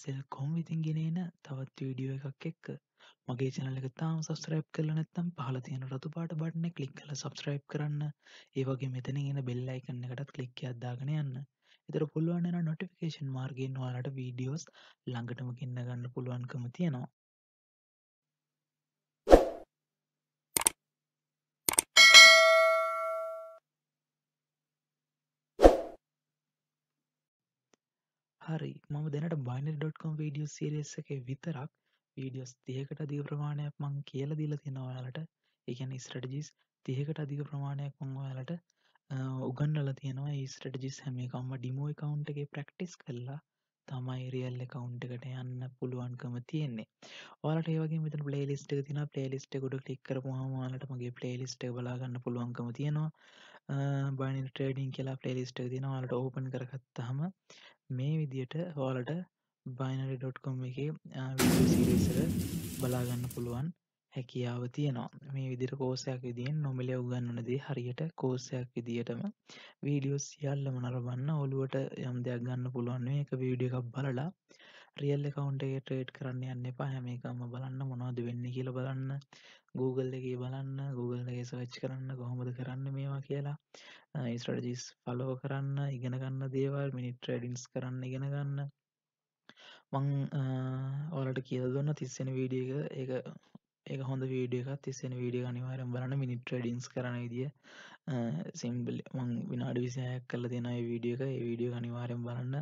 සෙල්කොම් විතින් ගෙනන තවත් වීඩියෝ එකක් එක්ක මගේ චැනල එක තාම සස්්‍රයිප් කරල නැත්තම් පහල තියෙන රතු පාට බටන කලික් කල සබස්්‍රයිප් කරන්න ඒවගේ මෙතන එන බෙල්ලයි කන්නකටත් කලික්ක අදදාගෙන යන්න එතර පුළුවන්න නොටිෆිකේෂන් මාර්ගෙන් වාලට වීඩියෝස් ළඟටම ගන්න ගන්න පුළුවන්කම තියෙනවා හරි මම දෙනට බයින.කොම් වීඩිය සිරෙස් එක විතරක් වීඩියස් තියකට අධික ප්‍රමාණයක් මං කියල දීල තියෙනවායාලට එකන ස්ටටජිස් තියකට අධික ප්‍රමාණයක් මංවායාලට උගන්නල තියෙනවා ස්ටටජිස් හැමකම්ම ඩිමෝ එකකවන්් එක ප්‍රක්ටිස් කරලා තමයි රියල් එකකවුන්්කට යන්න පුළුවන්කම තියෙන්නේ ඔලට ඒගේ මෙත පලේලිස්ට තින පලේලිස්ට ගොඩ ලික්කර හමලට මගේ පලේලිස්ට බලාගන්න පුළුවන්කම තියෙනවා බයින ට්‍රේඩින් කියලා පලේලිස්ට තිනවාලට ඕපන් කරගත්තහම මේ විදියට හෝලට බයිනරි.කොම් එකේ සිරිසර බලාගන්න පුළුවන් හැකියාව තියනවා මේ විදිර කෝසයක් විදිෙන් නොමිලේ උගන්නනදී හරියට කෝසයක් විදිටම වීඩියෝ සියල්ල මනරබන්න ඔළුවට යම් දෙයක් ගන්න පුළුවන් එක වීඩිය එකක් බලලා රියල් එකකවුන්ට එක ට්‍රේඩ් කරන්න යන්න එපා හැම එකම බලන්න මොනවද වෙන්න කියල බලන්න Google එක බලන්න Google එක සවච් කරන්න කොහොමද කරන්න මේවා කියලා ඉස්ටජිස් පලෝ කරන්න ඉගෙනගන්න දේවල් මිනි ට්‍රඩින්ස් කරන්න ඉගෙනගන්න මං ඕලට කියල දුන්න තිස්සෙන වීඩිය එක ඒ හොඳ වීඩියක තිස්සෙන වීඩිය අනිවාරම් බලන්න මිනිට්‍රඩින්ස් කරන විදිිය සිම්බල මං විනාඩි විසිහයක් කල දෙනයි වීඩිය එක වීඩියෝ අනිවාරයෙන් බලන්න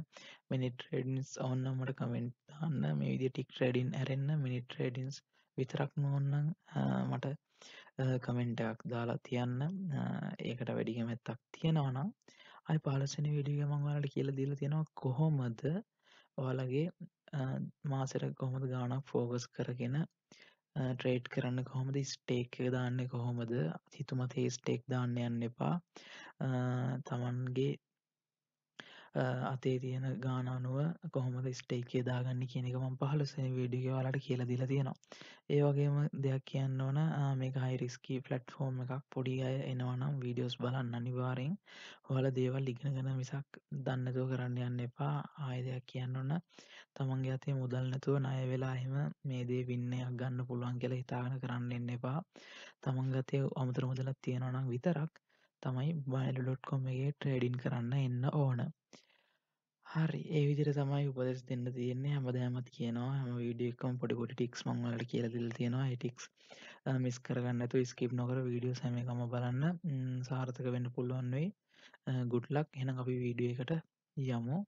මිනිට රඩන්ස් ඔන්න මට කමෙන්ට් න්න මේ විදි ටික් රඩින් ඇරෙන්න්න මිනිට රඩින්ස් විතරක් නොන්නම් මට කමෙන්ටක් දාලා තියන්න ඒකට වැඩිගමැත්තක් තියෙනවනම් අයි පාලසන විඩිය මංවාලට කියල දීල තියෙනවා කොහොමද ඔයාලගේ මාසර කොහොමද ගානක් ෆෝගස් කරගෙන ට්‍රේඩ් කරන්න කොහොමද ස්ටේක් එක දාන්න කොහොමද හිතුමතේ ස්ටේක් දාන්න යන්න එපා තමන්ගේ අතේ තියෙන ගාන අනුව කොහොමද ස්ටේකේ දාගන්න කියන එක මම පහලසනි වීඩියෝ වලට කියල දිල තියෙනවා ඒ වගේම දෙයක් කියන්න ඕන මේක හයිරිස්කී ෆලට් ෆෝර්ම් එකක් පොඩි අය එනවනම් වීඩියෝස් බලන්න අනිවාරෙන් හොල දේවල් ඉගෙනගෙන මිසක් දන්නතුව කරන්න යන්න එපා ආය දෙයක් කියන්න ඕන්න තමන්ගේ අතේ මුදල් නැතුව ණය වෙලා එහෙම මේ දේ වින්නයක් ගන්න පුළුවන් කියලා හිතාගෙන කරන්න එන්න එපා තමන්ගතය අමුතර මුදලක් තියෙනවනම් විතරක් තමයි බයිල.කොම් එකේ ට්‍රේඩින් කරන්න එන්න ඕන හරි ඒවිදිර තමයි උපදෙස් දෙන්න තියන්නේ හැම දෑමත් කියනවා හම විඩියකම් පොඩිකොට ටික්ස් මංවලට කියලදිල් තියෙනවා ටික්ස් මිස් කරගන්නතු ස්කිප් නොකර වීඩියෝ සැමකම බලන්න සාර්ථක වෙන්න පුළුවන් වෙයි ගුඩ්ලක් හෙන අපි වීඩිය එකට යමු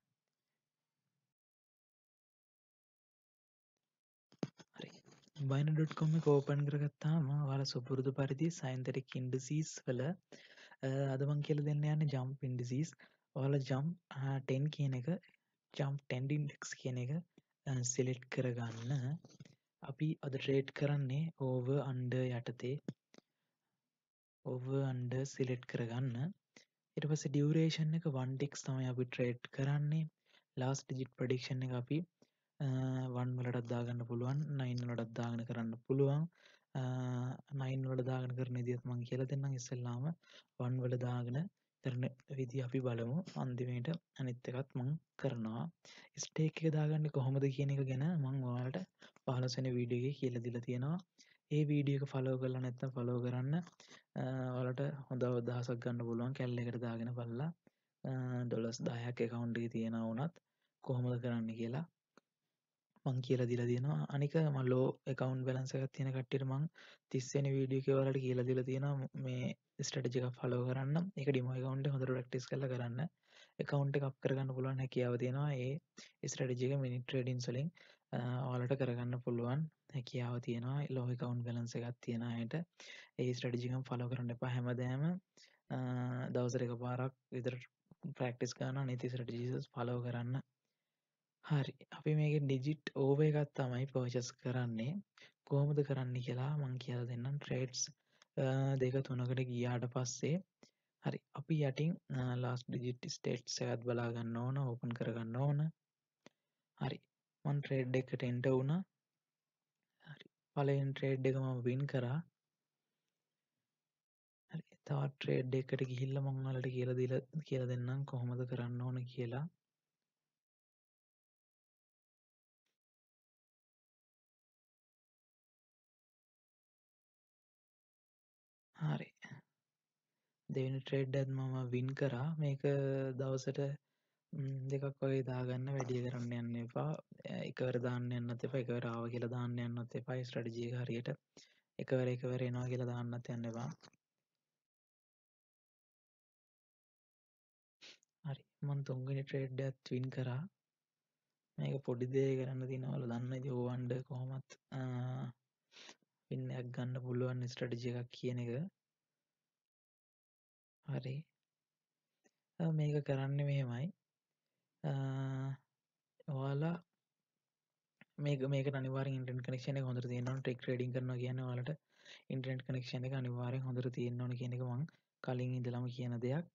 බයින.කොම කෝපන් කරගත්තාම වල සුපුරුදු පරිදි සයින්තර කින්ඩසිස් වල අද මං කියල දෙන්න යන්න ජම් පින්ඩිසිස් ඔහල ජම් ටෙන් කියන එක ජම් ටැන්ඩින්ඩෙක්ස් කියන එක සිලෙට් කරගන්න අපි අද ට්‍රේට් කරන්නේ ඕව අන්ඩ යටතේ ඔව අන්ඩ සිලෙට් කරගන්න එටපස ඩියවරේෂන් එක වන්ඩෙක්ස් තමයි අපි ට්‍රේට් කරන්නේ ලාස් ඩිජිට් ප්‍රඩික්ෂන් එක අපි වන්වලටත් දාගන්න පුළුවන් නයින් ලොටත් දාගන කරන්න පුළුවන් නයින් වල දාගෙන කරන විදිහත් මං කියලා දෙන්නම් ඉස්සෙල්ලාම. වන් වල දාගෙන කරන විදිහ අපි බලමු. අන්තිමේට අනිත් එකත් මං කරනවා. ස්ටේක් එක දාගන්නේ කොහොමද කියන එක ගැන මං ඔයාලට 15 වෙනි වීඩියෝ එකේ කියලා දීලා තියෙනවා. ඒ වීඩියෝ එක ෆලෝ කරලා නැත්නම් ෆලෝ කරන්න. ඔයාලට හොඳ අදහසක් ගන්න පුළුවන් කැලලකට දාගෙන බලලා ඩොලර්ස් 10ක් account එකේ තියෙනවා වුණත් කොහොමද කරන්නේ කියලා මං කියලා දීලා තියෙනවා. අනික මම ලෝ account balance එකක් තියෙන කට්ටියට මං 30 වෙනි වීඩියෝ එකේ ඔයාලට කියලා දීලා තියෙනවා මේ strategy එකක් follow කරන්න. ඒක demo account එක හොඳට practice කරලා කරන්න. account එක up කරගන්න පුළුවන් හැකියාව තියෙනවා. ඒ strategy එක mini tradings වලින් ඔයාලට කරගන්න පුළුවන් හැකියාව තියෙනවා. ලෝ account balance එකක් තියෙන අයට ඒ strategy එකම follow කරන්න එපා හැමදාම. දවසට එකපාරක් විතර practice කරන අනිත් strategies follow කරන්න. හරි. අපි මේකේ ඩිජිට් ඕව එකක් තමයි පර්චේස් කරන්නේ. කොහොමද කරන්න කියලා මං කියලා දෙන්නම් ට්‍රේඩ්ස් දෙක තුනකට ගියාට පස්සේ හරි අපි යටින් ලාස්ට් ඩිජිට් ස්ටේට්ස් එකත් බලා ගන්න ඕන ඕපන් කර ගන්න ඕන. හරි. මං ට්‍රේඩ් එකට එන්ටර් වුණා. හරි. පළවෙනි ට්‍රේඩ් එක මම වින් කරා. හරි. තවත් ට්‍රේඩ් එකකට ගිහිල්ලා මං ඔයාලට කියලා දීලා කියලා දෙන්නම් කොහොමද කරන්න ඕන කියලා. දෙවෙනි ට්‍රේඩ්ඩත් මම වින් කරා මේක දවසට දෙකක් ඔය දාගන්න වැඩිය කරන්න යන්න එපා එකවර දාන්න යන්නත් එප එකවර ආව කියල දාන්න යන්නත් එපයි ස්ටඩජිය හරියට එකවර එකවර එනවා කියල දාන්නත් යන්නවා හරි මන් තුන්ගනි ට්‍රේඩ්ඩත් වින් කරා මේක පොඩිදේ කරන්න තිනවල දන්න යෝවන්ඩ කොහොමත් පින්නයක් ගන්න පුළුවන් ස්ටඩජිය එකක් කියන එක හරි. අ, මේක කරන්නේ මෙහෙමයි. අ, ඔයාලා මේක මේකට අනිවාර්යෙන් ඉන්ටර්නෙට් කනෙක්ෂන් එක හොඳට තියෙන්න ඕනේ. ටෙක් ට්‍රේඩින් කරනවා කියන්නේ ඔයාලට ඉන්ටර්නෙට් කනෙක්ෂන් එක අනිවාර්යෙන් හොඳට තියෙන්න ඕනේ කියන එක මං කලින් ඉඳලම කියන දෙයක්.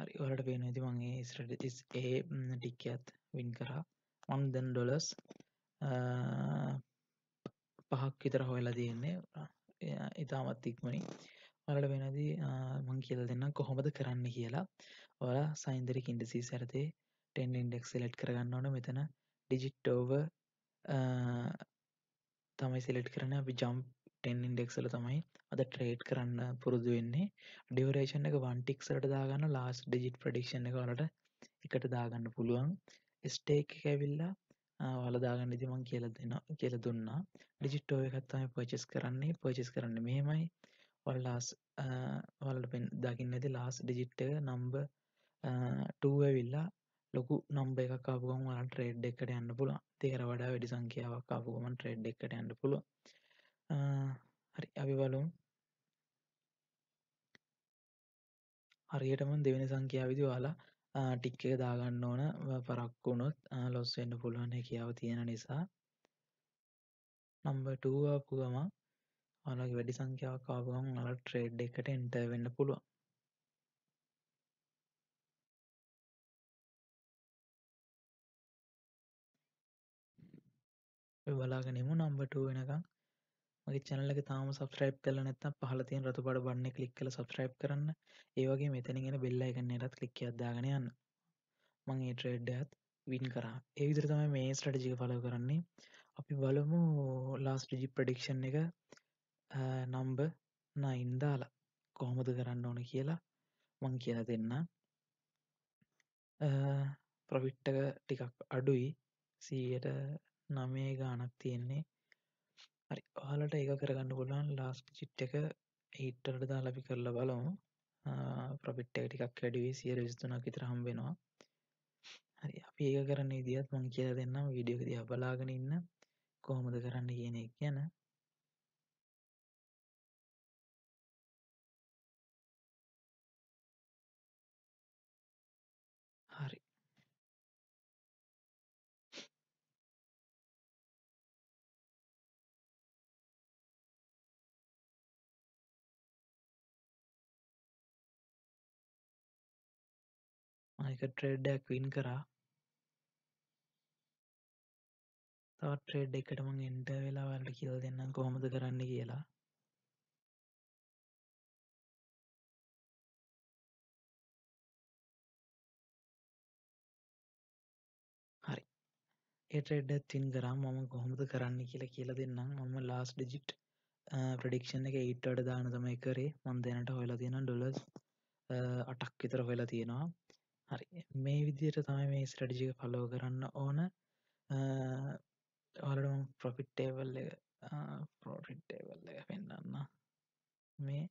හරි. ඔයාලට පේනවා ඉතින් මං ඒ ස්ට්‍රැටජිස් ඒ ටික් එකත් වින් කරා. මං දැන් ඩොලර්ස් අ, පහක් විතර හොයලා තියෙන්නේ. ඉතාමත් ඉක්මනින්. ඔයාලට වෙනදී මං කියල දෙන්නම් කොහොමද කරන්න කියලා ඔයා සයින්දරික ඉන්ඩසී සැරතේ ටෙන් ඉන්ඩෙක් සෙලෙට් කරගන්න ඕන මෙතන ඩිජිට්ටෝව තමයි සෙලෙට් කරන අපි ජම් ටෙන් ඉන්ඩෙක්සල තමයි අද ට්‍රේඩ් කරන්න පුරුදු වෙන්නේ ඩිවරේෂන් එක වන්ටික්සලට දාගන්න ලාස් ඩිජිට් ප්‍රඩික්ෂණ එක වලට එකට දාගන්න පුළුවන් ස්ටේක් ඇවිල්ලා වලදාගන්න ඉතිමං කියල දෙෙන කියල දුන්නා ඩිජිට්ටෝය එකත්තම පොචස් කරන්නේ පොචස් කරන්න මෙහෙමයි ඔල්ලාස් ඔල්ට පෙන් දකින්න ඇති ලාස් ඩිජිට් එක නම්බ ටූවවිල්ලා ලොකු නම්බ එක කාපුගම වාට ට්‍රේඩ් එකට යන්න පුළුව තේර වඩා වැඩි සංඛ්‍යාවක් කාපුගමන් ට්‍රේඩ් එකට යන්න පුළුව හරි අපි බලුම් හරියටම දෙවෙන සංඛ්‍යාවිදි වාලා ටික් එක දාගන්න ඕන පරක්කුණොත් ලොස් වෙන්න පුළුවන් හැකියාව තියෙන නිසා නම්බටූ ආපු ගමන් ඔයාලගේ වැඩි සංඛ්‍යාවක් ආපු ගමන් ඔයාලට ට්‍රේඩ් එකට එන්ටර් වෙන්න පුළුවන්. අපි බලාගෙන යමු number 2 වෙනකන්. මගේ channel එක තාම subscribe කරලා නැත්නම් පහළ තියෙන රතු පාට බටන් එක ක්ලික් කරලා subscribe කරන්න. ඒ වගේ මෙතනින් එන bell icon එකටත් ක්ලික් එකක් දාගෙන යන්න. මම මේ ට්‍රේඩ් එකත් වින් කරා. ඒ විදිහට තමයි මේ ස්ට්‍රැටජි එක ෆලෝ කරන්නේ. අපි බලමු ලාස්ට් ඩිජිට් ප්‍රෙඩික්ෂන් එක නම්බ නයින් දාලා කොහොමද කරන්න ඕන කියලා මං කියල දෙන්නම් ප්‍රොෆිට්ටක ටිකක් අඩුයි සීයට නමේ ගානක් තියෙන්නේ හරි ඔහලට ඒක කරගන්න පුොලන් ලාස් චිට් එක හිට්ටලට දාලපි කරලා බලමු ප්‍රපිට්ට ටිකක් වැඩුවේ සිය විස්තුනක් ඉතර හම්බෙනවා හරි අපි ඒක කරන්න ඉදිත් මං කියල දෙන්නම් විඩියෝක දිය බලාගෙන ඉන්න කොහොමද කරන්න කියන එක ගැන එක ට්‍රේඩ් එකක් වින් කරා තවත් ට්‍රේඩ් එකට මං එන්ට වෙලා වලට කියලා දෙන්නම් කොහොමද කරන්න කියලා හරි ඒ ට්‍රේඩ් එකත් වින් කරා මම කොහොමද කරන්න කියලා කියලා දෙන්නම් මම ලාස්ට් ඩිජිට් ප්‍රඩික්ෂන් එක ඊට වඩා දාන තමයි කරේ මම දැනට හොයලා තියෙනවා ඩොලර්ස් අටක් විතර හොයලා තියෙනවා හරි මේ විදියට තමයි මේ ස්ටඩිජික පලෝ කරන්න ඕන ඔලටම ප්‍රොෆිට්ටේවල් පෝටිට්ටේවල් පෙන්න්න මේ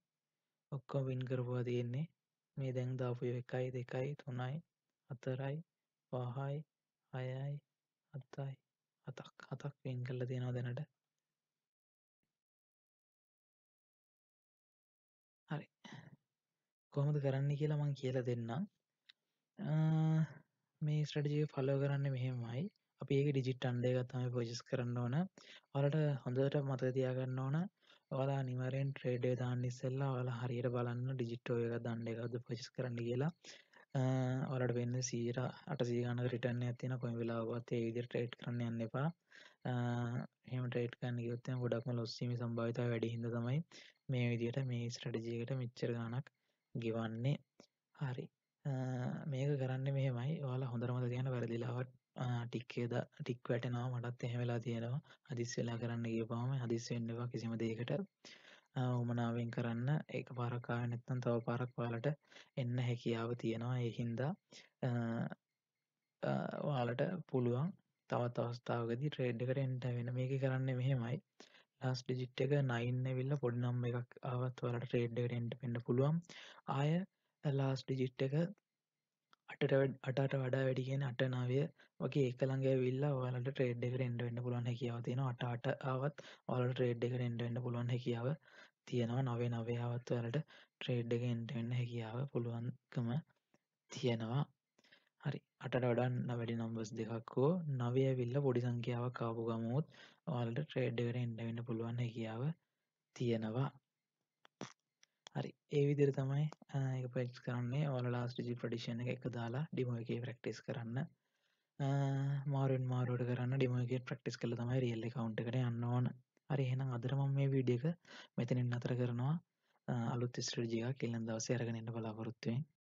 ඔක්කෝ වින් කරපුවා තියෙන්නේ මේ දැන් දාපු එකයි දෙකයි තුනයි අතරයි පහයි අයයි අත්තයි අතක් අතක් වෙන් කරලා තියෙනවා දැනට හරි කොහොමද කරන්න කියලා මං කියලා දෙන්නම් මේ ස්ට්‍රටජිය ෆලෝ කරන්න මෙහෙමයි අපි ඒක ඩිජිට් අන්ඩේ ගත්තම පොජිස් කරන්න ඕන ඔලට හොඳට මතතියාගන්න ඕන ඔලා නිවරෙන් ට්‍රේඩේ දාන්න ඉස්සෙල්ලා ඔල හරියට බලන්න ඩිජිට්ටෝ එක දන්ඩ එකද පොජිස් කරන්න කියලා ඔලට වෙන්න සීර අට සීගන රිටන්න ඇතින කොයි වෙලාවත් ඒ විදිර ට්‍රේට් කරන්න යන්න එපා හම ට්‍රේට් කන්න ගත්තය ගොඩක්ම ලොස්සීම සම්භාවිත වැඩි හිද තමයි මේ විදියට මේ ස්ට්‍රටජියකට මිච්චර ගානක් ගෙවන්නේ හරි මේක කරන්න මෙහෙමයි ඔයාලා හොඳටමත තියන්න වැරදිලාවට ටික්කේද ටික් වැටෙනවා මටත් එහෙම වෙලා තියෙනවා හදිස්සි වෙලා කරන්න ගියපුවම හදිස්සි වෙන්න එපා කිසිම දෙයකට උවමනාවෙන් කරන්න ඒක පාරක් ආවේ නැත්නම් තව පාරක් ඔයාලට එන්න හැකියාව තියෙනවා ඒ හින්දා ඔයාලට පුළුවන් තවත් අවස්ථාවකදී ට්‍රේඩ් එකට එන්න වෙන මේකේ කරන්නේ මෙහෙමයි ලාස්ට් ඩිජිට් එක 9 ඇවිල්ලා පොඩි නම්බර් එකක් ආවත් ඔයාලට ට්‍රේඩ් එකට එන්න වෙන්න පුළුවන් ආය ලාස්ට් ඩිජිට් එක අටට අටට වඩා වැඩි කියන අට නාවය වගේ එක ළඟ ඇවිල්ලා ඔයාලට ට්‍රේඩ් එකට එන්ඩ වෙන්න පුළුවන් හැකියාව තියෙනවා අට අට ආවත් ඔයාලට ට්‍රේඩ් එකට එන්ඩ වෙන්න පුළුවන් හැකියාව තියෙනවා නවය නවය ආවත් ඔයාලට ට්‍රේඩ් එක එන්ඩ වෙන්න හැකියාව පුළුවන්කම තියෙනවා හරි අට වඩන්න වැඩි නම්බස් දෙකක් හෝ නවය ඇවිල්ලා පොඩි සංඛ්‍යාවක් කාපු ගමුත් ඔයාලට ට්‍රේඩ් එකට එන්ඩ වෙන්න පුළුවන් හැකියාව තියෙනවා හරි ඒ විදිර තමයි එක පෙක්ස් කරන්නේ ඔලලා ටිජි ප්‍රඩිෂණ එක එක දාලා ඩිමෝගේ ප්‍රක්ටිස් කරන්න මාරුවෙන් මාරුවට කරන්න ඩිමෝගේ ප්‍රක්ටිස් කළ තමයි රියල්ල කවුන්ටකට යන්න ඕන හරි එහෙනම් අදරම මේ වීඩියක මෙතනින් අතර කරනවා අලුත් ස්ට්‍රජිය කෙල්ලන් දවස අරගෙනන්න බලාපොරොත්තුවෙන්